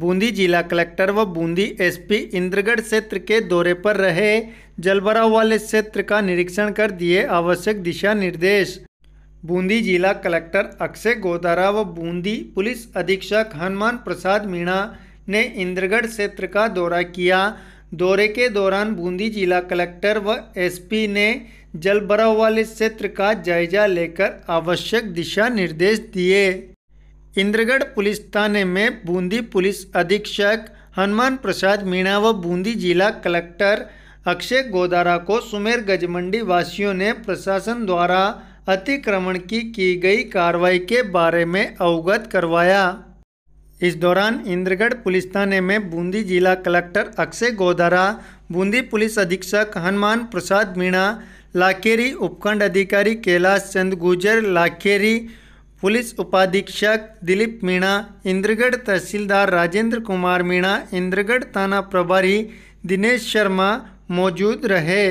बूंदी जिला कलेक्टर व बूंदी एसपी इंद्रगढ़ क्षेत्र के दौरे पर रहे जलभराव वाले क्षेत्र का निरीक्षण कर दिए आवश्यक दिशा निर्देश बूंदी जिला कलेक्टर अक्षय गोदारा व बूंदी पुलिस अधीक्षक हनुमान प्रसाद मीणा ने इंद्रगढ़ क्षेत्र का दौरा किया दौरे के दौरान बूंदी जिला कलेक्टर व एसपी ने जलभराव वाले क्षेत्र का जायजा लेकर आवश्यक दिशा निर्देश दिए इंद्रगढ़ पुलिस थाने में बूंदी पुलिस अधीक्षक हनुमान प्रसाद मीणा व बूंदी जिला कलेक्टर अक्षय गोदारा को सुमेर गजमंडी वासियों ने प्रशासन द्वारा अतिक्रमण की की गई कार्रवाई के बारे में अवगत करवाया इस दौरान इंद्रगढ़ पुलिस थाने में बूंदी जिला कलेक्टर अक्षय गोदारा बूंदी पुलिस अधीक्षक हनुमान प्रसाद मीणा लाखेरी उपखंड अधिकारी कैलाश चंद गुजर लाखेरी पुलिस उपाधीक्षक दिलीप मीणा इंद्रगढ़ तहसीलदार राजेंद्र कुमार मीणा इंद्रगढ़ थाना प्रभारी दिनेश शर्मा मौजूद रहे